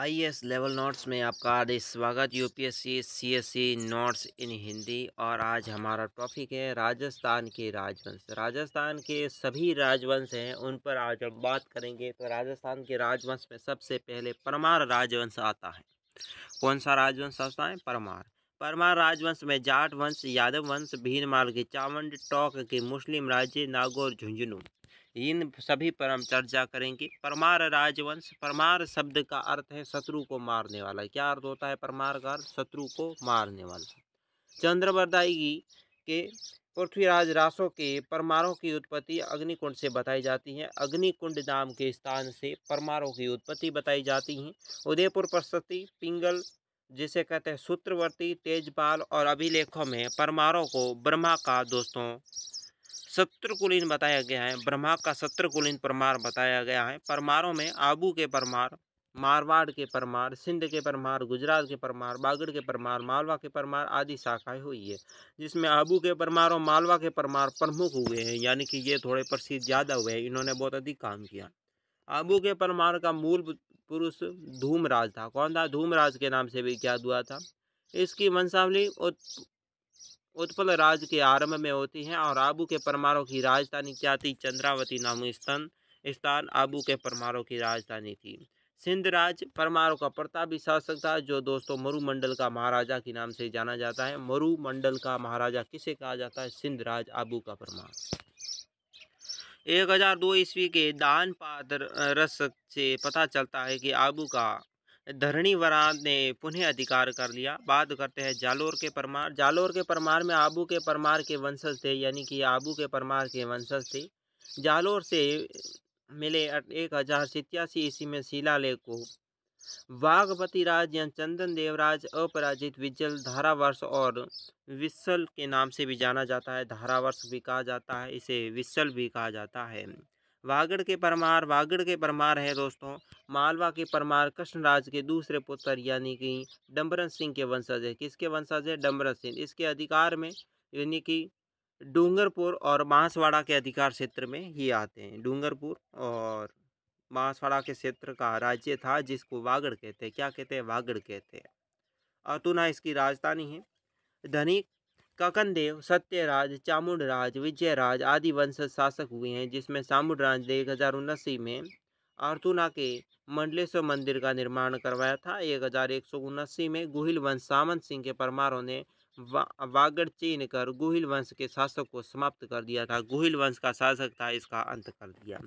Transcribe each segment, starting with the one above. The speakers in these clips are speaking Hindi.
आई एस लेवल नोट्स में आपका हार्दिक स्वागत U P S C C S C notes in Hindi और आज हमारा टॉपिक है राजस्थान के राजवंश राजस्थान के सभी राजवंश हैं उन पर आज हम बात करेंगे तो राजस्थान के राजवंश में सबसे पहले परमार राजवंश आता है कौन सा राजवंश आता है परमार परमार राजवंश में जाट वंश यादव वंश भीनमाल के चावंड टोक के मुस्लिम राज्य नागौर झुंझुनू इन सभी पर हम चर्चा करेंगे परमार राजवंश परमार शब्द का अर्थ है शत्रु को मारने वाला क्या अर्थ होता है परमार का अर्थ शत्रु को मारने वाला चंद्रवरदाई के पृथ्वीराज रासों के परमारों की उत्पत्ति अग्निकुंड से बताई जाती है अग्निकुंड नाम के स्थान से परमारों की उत्पत्ति बताई जाती है उदयपुर प्रस्तुति पिंगल जिसे कहते हैं सूत्रवर्ती तेजपाल और अभिलेखों में परमारों को ब्रह्मा का दोस्तों शत्रुकुलीन बताया गया है ब्रह्मा का शत्रुकुलीन परमार बताया गया है परमारों में आबू के परमार मारवाड़ के परमार सिंध के परमार गुजरात के परमार बागड़ के परमार मालवा के परमार आदि शाखाएं हुई है जिसमें आबू के परमार और मालवा के परमार प्रमुख हुए हैं यानी कि ये थोड़े प्रसिद्ध ज़्यादा हुए हैं इन्होंने बहुत अधिक काम किया आबू के परमार का मूल पुरुष धूमराज था कौन था धूमराज के नाम से भी ज्ञात हुआ था इसकी वंशावली और उत्पल राज के आरंभ में होती हैं और आबू के परमारों की राजधानी क्या थी चंद्रावती नामी स्थान स्थान आबू के परमारों की राजधानी थी सिंध राज परमारों का प्रतापी शासक था जो दोस्तों मरुमंडल का महाराजा के नाम से जाना जाता है मरुमंडल का महाराजा किसे कहा जाता है सिंध राज आबू का परमार एक हजार दो ईस्वी के दान पात्र रस से पता चलता है कि आबू का धरणीवरान ने पुनः अधिकार कर लिया बात करते हैं जालोर के परमार जालोर के परमार में आबू के परमार के वंशज थे यानी कि आबू के परमार के वंशज थे जालोर से मिले एक हजार सितयासी ईस्वी में शिलाले को बागवती राज या चंदन देवराज अपराजित विजल धारावर्ष और विस्सल के नाम से भी जाना जाता है धारावर्ष भी कहा जाता है इसे विस्सल भी कहा जाता है वागड़ के परमार वागड़ के परमार हैं दोस्तों मालवा के परमार कृष्णराज के दूसरे पुत्र यानी कि डम्बरन सिंह के वंशज है किसके वंशज है डम्बरन सिंह इसके अधिकार में यानी कि डूंगरपुर और बांसवाड़ा के अधिकार क्षेत्र में ही आते हैं डूंगरपुर और बांसवाड़ा के क्षेत्र का राज्य था जिसको वागड़ कहते हैं क्या कहते हैं वागड़ कहते हैं अतुना तो इसकी राजधानी है धनिक काकनदेव सत्यराज चामुंडराज विजयराज आदि वंश शासक हुए हैं जिसमें चामुंडराज ने एक हज़ार उन्नासी में आर्तुना के मंडलेश्वर मंदिर का निर्माण करवाया था एक हज़ार एक सौ उन्नासी में गुहिल वंश सामंत सिंह के परमारों ने वा, वागड़ चीन कर गुहिल वंश के शासक को समाप्त कर दिया था गुहिल वंश का शासक था इसका अंत कर दिया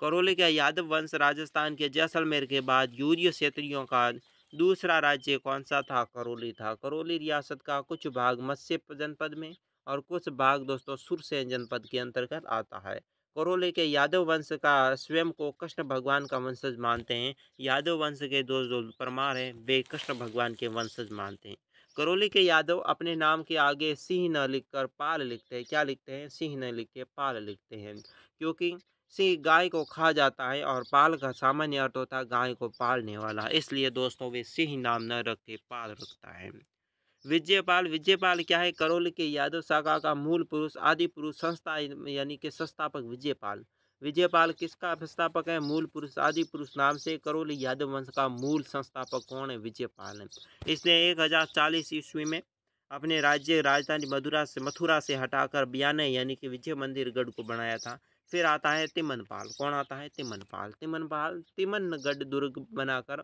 करोले का यादव वंश राजस्थान के जैसलमेर के बाद यूरिय क्षेत्रियों का दूसरा राज्य कौन सा था करौली था करौली रियासत का कुछ भाग मत्स्य जनपद में और कुछ भाग दोस्तों सुरसेन जनपद के अंतर्गत आता है करौली के यादव वंश का स्वयं को कृष्ण भगवान का वंशज मानते हैं यादव वंश के दो जो परमार हैं वे कृष्ण भगवान के वंशज मानते हैं करौली के यादव अपने नाम के आगे सिंह न लिखकर पाल लिखते हैं क्या लिखते हैं सिंह न लिख के पाल लिखते हैं क्योंकि से गाय को खा जाता है और पाल का सामान्य अर्थ होता है गाय को पालने वाला इसलिए दोस्तों वे सिंह नाम न रख के पाल रखता है विजयपाल विजयपाल क्या है करोल के यादव शाखा का मूल पुरुष आदि पुरुष संस्था यानी कि संस्थापक विजयपाल विजयपाल किसका संस्थापक है मूल पुरुष आदि पुरुष नाम से करोल यादव वंश का मूल संस्थापक कौन है विजयपाल इसने एक हजार चालीस ईस्वी में अपने राज्य राजधानी मदुरा से मथुरा से हटाकर बियाने यानी कि विजय मंदिर गढ़ को बनाया था फिर आता है तिमनपाल कौन आता है तिमनपाल तिमनपाल तिमनगढ़ दुर्ग बनाकर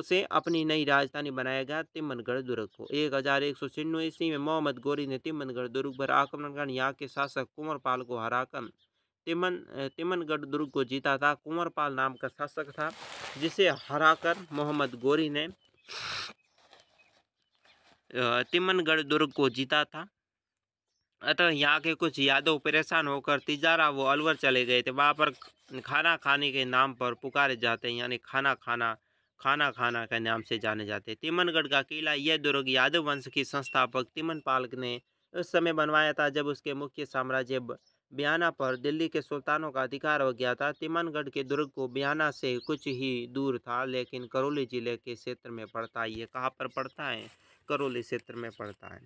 उसे अपनी नई राजधानी बनाया गया तिमनगढ़ दुर्ग को एक हज़ार एक सौ छिन्नवे ईस्वी में मोहम्मद गोरी ने तिमनगढ़ दुर्ग पर आक्रमण कर यहाँ के शासक कुंवरपाल को हराकर तिमन तिमनगढ़ दुर्ग को जीता था कुंवरपाल नाम का शासक था जिसे हराकर मोहम्मद गोरी ने तिमनगढ़ दुर्ग को जीता था अतः यहाँ के कुछ यादव परेशान होकर तिजारा वो अलवर चले गए थे वहाँ पर खाना खाने के नाम पर पुकारे जाते हैं यानी खाना खाना खाना खाना के नाम से जाने जाते हैं तिमनगढ़ का किला यह दुर्ग यादव वंश की संस्थापक तिमन पालक ने उस समय बनवाया था जब उसके मुख्य साम्राज्य बयाना पर दिल्ली के सुल्तानों का अधिकार हो गया था तिमनगढ़ के दुर्ग को बयाना से कुछ ही दूर था लेकिन करौली जिले के क्षेत्र में पड़ता है ये कहाँ पर पड़ता है करौली क्षेत्र में पड़ता है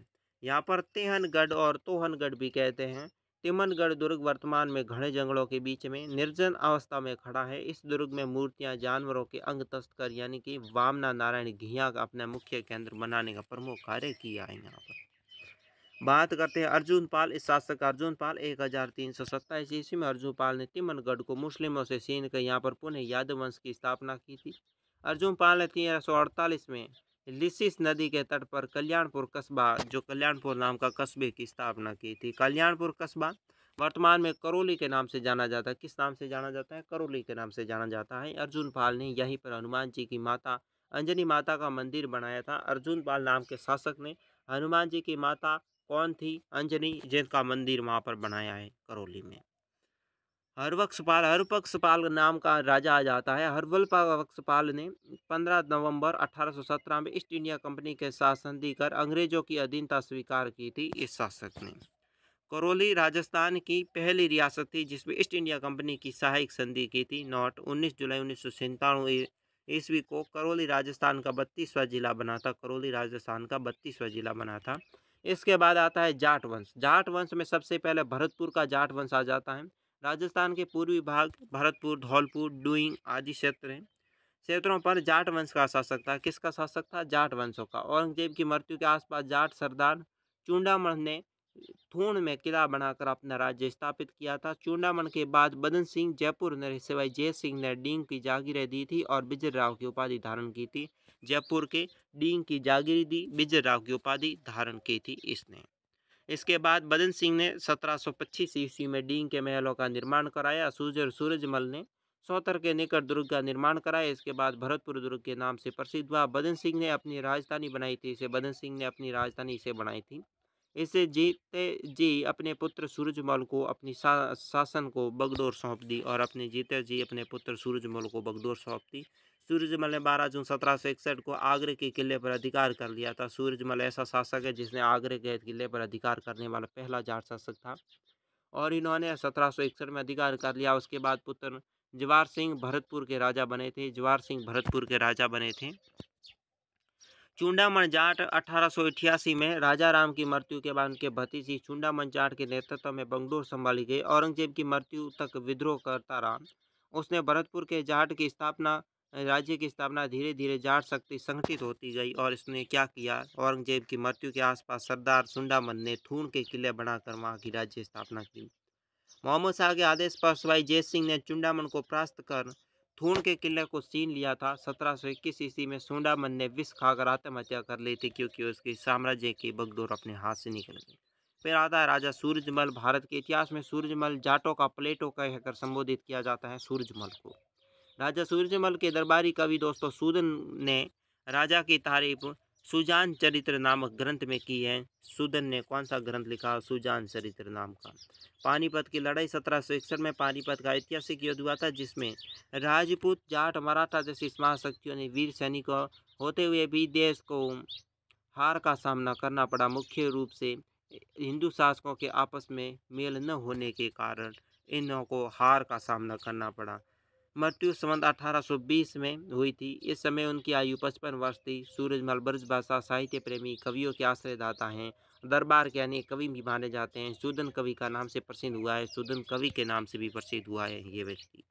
यहाँ पर तेहनगढ़ और तोहनगढ़ भी कहते हैं तिमनगढ़ दुर्ग वर्तमान में घने जंगलों के बीच में निर्जन अवस्था में खड़ा है इस दुर्ग में मूर्तियां जानवरों के अंग तस्कर यानी कि वामना नारायण घिया का अपना मुख्य केंद्र बनाने का प्रमुख कार्य किया है यहाँ पर बात करते हैं अर्जुन पाल इस शासक अर्जुन पाल एक हजार तीन सौ सत्ताईस ईस्वी में अर्जुन पाल ने तिमनगढ़ को मुस्लिमों से छीन कर यहाँ पर पुनः यादव वंश की स्थापना की थी अर्जुन पाल ने तेरह सौ अड़तालीस में लिसिस नदी के तट पर कल्याणपुर कस्बा जो कल्याणपुर नाम का कस्बे की स्थापना की थी कल्याणपुर कस्बा वर्तमान में करौली के नाम से जाना जाता है किस नाम से जाना जाता है करौली के नाम से जाना जाता है अर्जुन पाल ने यहीं पर हनुमान जी की माता अंजनी माता का मंदिर बनाया था अर्जुन पाल नाम के शासक ने हनुमान जी की माता कौन थी अंजनी जिनका मंदिर वहाँ पर बनाया है करौली में हरवक्षपाल हरपक्षपाल नाम का राजा आ जाता है हरवलपक्षपाल ने 15 नवंबर 1817 में ईस्ट इंडिया कंपनी के साथ संधि कर अंग्रेजों की अधीनता स्वीकार की थी इस शासक ने करौली राजस्थान की पहली रियासत थी जिसमें ईस्ट इंडिया कंपनी की सहायक संधि की थी नॉट 19 जुलाई उन्नीस सौ ईस्वी को करौली राजस्थान का बत्तीसवा जिला बना था करौली राजस्थान का बत्तीसवा जिला बना था इसके बाद आता है जाट वंश जाट वंश में सबसे पहले भरतपुर का जाट वंश आ जाता है राजस्थान के पूर्वी भाग भरतपुर धौलपुर डुइंग आदि क्षेत्र हैं क्षेत्रों पर जाट वंश का शासक था किसका शासक था जाट वंशों का औरंगजेब की मृत्यु के आसपास जाट सरदार चूंडामण ने थूण में किला बनाकर अपना राज्य स्थापित किया था चूंडामण के बाद बदन सिंह जयपुर ने सिवाय जय सिंह ने डींग की जागीरें दी थी और बिजर राव की उपाधि धारण की थी जयपुर के डींग की जागीर दी बिजर राव की उपाधि धारण की थी इसने इसके बाद बदन सिंह ने सत्रह सौ पच्चीस ईस्वी में डींग के महलों का निर्माण कराया सूर्य और सूरजमल ने सौतर के निकट दुर्ग का निर्माण कराया इसके बाद भरतपुर दुर्ग के नाम से प्रसिद्ध हुआ बदन सिंह ने अपनी राजधानी बनाई थी इसे बदन सिंह ने अपनी राजधानी इसे बनाई थी इसे जीते जी अपने पुत्र सूरजमल को अपनी शासन को बगदौर सौंप दी और अपने जीते जी अपने पुत्र सूरजमल को बगदौर सौंप दी सूर्यमल ने 12 जून सत्रह को आगरे के किले पर अधिकार कर लिया था सूर्यमल ऐसा शासक है जिसने आगरे के किले पर अधिकार करने वाला पहला जाट शासक था और इन्होंने सत्रह में अधिकार कर लिया उसके बाद पुत्र जवाहर सिंह भरतपुर के राजा बने थे जवाहर सिंह भरतपुर के राजा बने थे चुंडामन जाट अठारह में राजा राम की मृत्यु के बाद उनके भतीजी चुंडामन जाट के नेतृत्व में बंगलोर संभाली गई औरंगजेब की मृत्यु तक विद्रोह करता रहा उसने भरतपुर के जाट की स्थापना राज्य की स्थापना धीरे धीरे जाट शक्ति संगठित होती गई और इसने क्या किया औरंगजेब की मृत्यु के आसपास सरदार सुंडामन ने थून के किले बनाकर वहाँ की राज्य स्थापना की मोहम्मद शाह के आदेश पर सवाई जय सिंह ने चुंडामन को प्रास्त कर थून के किले को सीन लिया था सत्रह सौ इक्कीस ईस्वी में सुंडामन ने विष खाकर आत्महत्या कर ली थी क्योंकि उसके साम्राज्य की बगडोर अपने हाथ से निकल गई फिर आता है राजा सूरजमल भारत के इतिहास में सूरजमल जाटों का प्लेटो कहकर संबोधित किया जाता है सूरजमल को राजा सूर्यमल के दरबारी कवि दोस्तों सूदन ने राजा की तारीफ सुजान चरित्र नामक ग्रंथ में की है सुदन ने कौन सा ग्रंथ लिखा सुजान चरित्र नाम का पानीपत की लड़ाई सत्रह सौ इकसठ में पानीपत का ऐतिहासिक युद्ध हुआ था जिसमें राजपूत जाट मराठा जैसी महाशक्तियों ने वीर सैनिकों होते हुए भी देश को हार का सामना करना पड़ा मुख्य रूप से हिंदू शासकों के आपस में मेल न होने के कारण इन्हों को हार का सामना करना पड़ा मृत्यु सौ 1820 में हुई थी इस समय उनकी आयु पचपन वर्ष थी सूरजमल ब्रज भाषा साहित्य प्रेमी कवियों के आश्रयदाता हैं दरबार के अनेक कवि भी माने जाते हैं सुदन कवि का नाम से प्रसिद्ध हुआ है सुदन कवि के नाम से भी प्रसिद्ध हुआ है ये व्यक्ति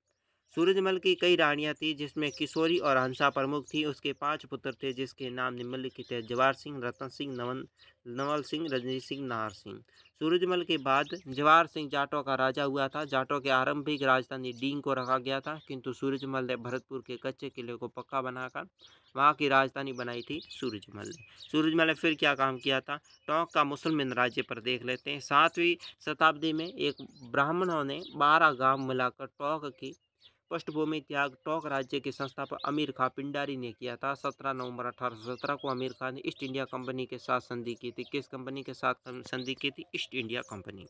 सूरजमल की कई रानियां थीं जिसमें किशोरी और हंसा प्रमुख थी उसके पांच पुत्र थे जिसके नाम निम्नलिखित है जवाहर सिंह रतन सिंह नवन नवल सिंह रजनी सिंह नाहर सिंह सूरजमल के बाद जवाहर सिंह जाटों का राजा हुआ था जाटों के आरंभिक राजधानी डींग को रखा गया था किंतु सूरजमल ने भरतपुर के कच्चे किले को पक्का बनाकर वहाँ की राजधानी बनाई थी सूरजमल ने सूरजमल ने फिर क्या काम किया था टोंक का मुसलमान राज्य पर देख लेते हैं सातवीं शताब्दी में एक ब्राह्मणों ने बारह गांव मिलाकर टोंक की पृष्ठभूमि त्याग टोंक राज्य के संस्थापक आमिर खां पिंडारी ने किया था 17 नवंबर अठारह को आमिर खान ने ईस्ट इंडिया कंपनी के साथ संधि की थी किस कंपनी के साथ संधि की थी ईस्ट इंडिया कंपनी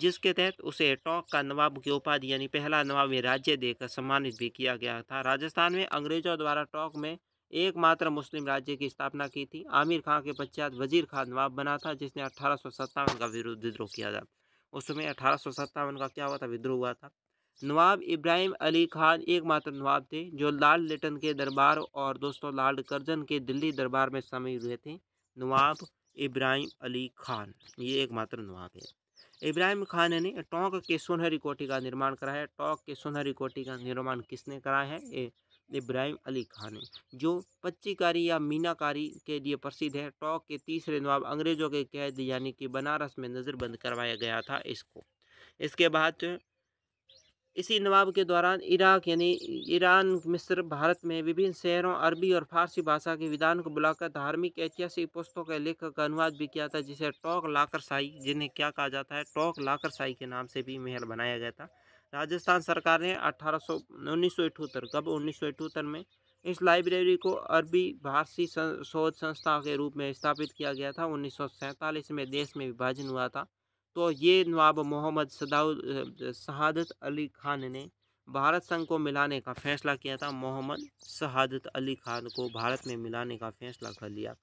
जिसके तहत उसे टोंक का नवाब की उपाधि यानी पहला नवाब में राज्य देकर सम्मानित भी किया गया था राजस्थान में अंग्रेजों द्वारा टोंक में एकमात्र मुस्लिम राज्य की स्थापना की थी आमिर खां के पश्चात वजीर खां नवाब बना था जिसने अठारह का विरोध विद्रोह किया था उस समय अठारह का क्या हुआ था विद्रोह हुआ था नवाब इब्राहिम अली खान एकमात्र नवाब थे जो लाल लेटन के दरबार और दोस्तों लाल कर्जन के दिल्ली दरबार में शामिल हुए थे नवाब इब्राहिम अली खान ये एकमात्र नवाब है इब्राहिम खान ने टोंक के सुनहरी कोठी का निर्माण कराया टोंक के सुनहरी कोठी का निर्माण किसने कराया है इब्राहिम अली खान ने जो पच्चीकारी या मीनाकारी के लिए प्रसिद्ध है टोंक के तीसरे नवाब अंग्रेज़ों के कैद यानी कि बनारस में नज़रबंद करवाया गया था इसको इसके बाद इसी नवाब के दौरान इराक यानी ईरान मिस्र भारत में विभिन्न शहरों अरबी और फारसी भाषा के विधान को बुलाकर धार्मिक ऐतिहासिक पुस्तकों के लेखक का अनुवाद भी किया था जिसे लाकर लाकरसाई जिन्हें क्या कहा जाता है लाकर लाकरसाई के नाम से भी महल बनाया गया था राजस्थान सरकार ने अठारह सौ उन्नीस सौ अठहत्तर कब उन्नीस सौ अठहत्तर में इस लाइब्रेरी को अरबी भारतीय शोध संस्था के रूप में स्थापित किया गया था उन्नीस में देश में विभाजन हुआ था तो ये नवाब मोहम्मद सदाउद शहादत अली खान ने भारत संघ को मिलाने का फैसला किया था मोहम्मद शहादत अली खान को भारत में मिलाने का फैसला कर लिया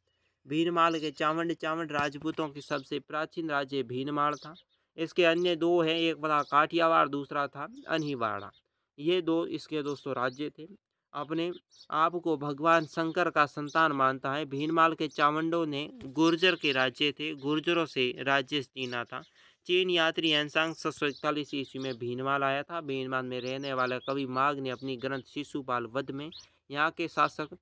भीनमाल के चावंड चावंड राजपूतों की सबसे प्राचीन राज्य भीनमाल था इसके अन्य दो हैं एक बड़ा काठियावाड़ दूसरा था अनहीवाड़ा ये दो इसके दोस्तों राज्य थे अपने आप को भगवान शंकर का संतान मानता है भीनमाल के चावंडों ने गुर्जर के राज्य थे गुर्जरों से राज्य जीना था चीन यात्री एनसांग सत सौ इकतालीस ईस्वी में भीनमाल आया था भीनमाल में रहने वाला कवि माघ ने अपनी ग्रंथ शिशुपाल वध में यहाँ के शासक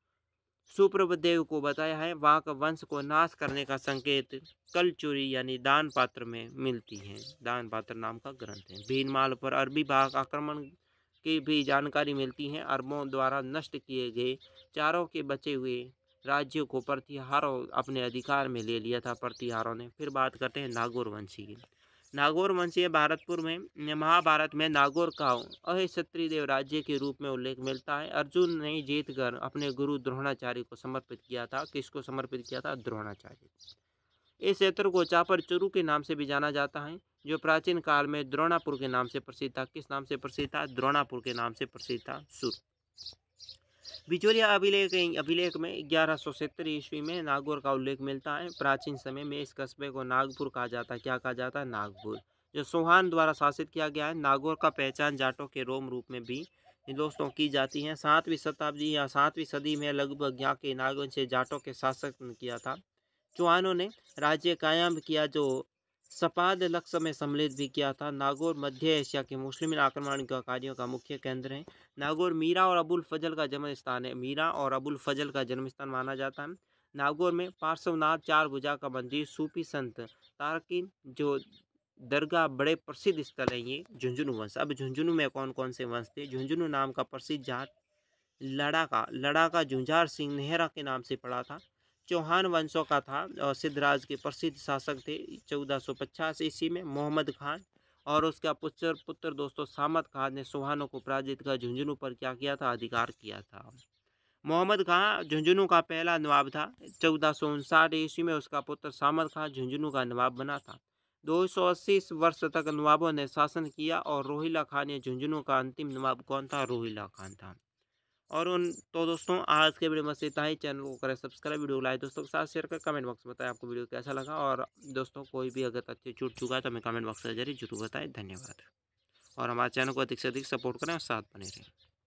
सुप्रभदेव को बताया है वहाँ का वंश को नाश करने का संकेत कलचुरी यानी दान पात्र में मिलती है दान पात्र नाम का ग्रंथ है भीनमाल पर अरबी भाग आक्रमण की भी जानकारी मिलती है अरबों द्वारा नष्ट किए गए चारों के बचे हुए राज्यों को प्रतिहारों अपने अधिकार में ले लिया था प्रतिहारों ने फिर बात करते हैं नागौर वंशी की नागौर वंशी भारतपुर में महाभारत में नागौर का अहिक्षत्रीय देव राज्य के रूप में उल्लेख मिलता है अर्जुन ने जीतकर अपने गुरु द्रोणाचार्य को समर्पित किया था किसको समर्पित किया था द्रोणाचार्य इस क्षेत्र को चापर चुरू के नाम से भी जाना जाता है जो प्राचीन काल में द्रोणापुर के नाम से प्रसिद्ध था किस नाम से प्रसिद्ध था द्रोणापुर के नाम से प्रसिद्ध था सुर बिचौलिया अभिलेख अभिलेख में ग्यारह सौ सत्तर ईस्वी में नागौर का उल्लेख मिलता है प्राचीन समय में इस कस्बे को नागपुर कहा जाता है क्या कहा जाता है नागपुर जो सोहान द्वारा शासित किया गया है नागौर का पहचान जाटों के रोम रूप में भी दोस्तों की जाती है सातवीं शताब्दी या सातवीं सदी में लगभग यहाँ के नागवंश जाटों के शासक ने किया था चौहानों ने राज्य कायम किया जो सपाद लक्ष्य में सम्मिलित भी किया था नागौर मध्य एशिया के मुस्लिम आक्रमणकारियों का मुख्य केंद्र है नागौर मीरा और अबुल फजल का जन्म स्थान है मीरा और अबुल फजल का जन्म स्थान माना जाता है नागौर में पार्श्वनाथ चार भुजा का मंदिर सूफी संत तारकिन जो दरगाह बड़े प्रसिद्ध स्थल है ये झुंझुनू वंश अब झुंझुनू में कौन कौन से वंश थे झुंझुनू नाम का प्रसिद्ध जाट लड़ाका लड़ाका झुंझार सिंह नेहरा के नाम से पड़ा था चौहान वंशों का था और सिद्धराज के प्रसिद्ध शासक थे चौदह सौ पचास ईस्वी में मोहम्मद खान और उसका पुत्र पुत्र दोस्तों सामत खान ने सुहानों को पराजित कर झुंझुनू पर क्या किया था अधिकार किया था मोहम्मद खां झुंझुनू का पहला नवाब था चौदह सौ उनसाठ ईस्वी में उसका पुत्र सामद खान झुंझुनू का नवाब बना था दो सौ अस्सी वर्ष तक नवाबों ने शासन किया और रोहिला खान या झुंझुनू का अंतिम नवाब कौन था रोहिला खान था और उन तो दोस्तों आज के वीडियो में से इतना ही चैनल को करें सब्सक्राइब वीडियो लाइक दोस्तों के साथ शेयर कर कमेंट बॉक्स में बताएं आपको वीडियो कैसा लगा और दोस्तों कोई भी अगर तथ्य छूट चुका है तो हमें कमेंट बॉक्स के जरिए जरूर बताएं धन्यवाद और हमारे चैनल को अधिक से अधिक सपोर्ट करें और साथ बने रहें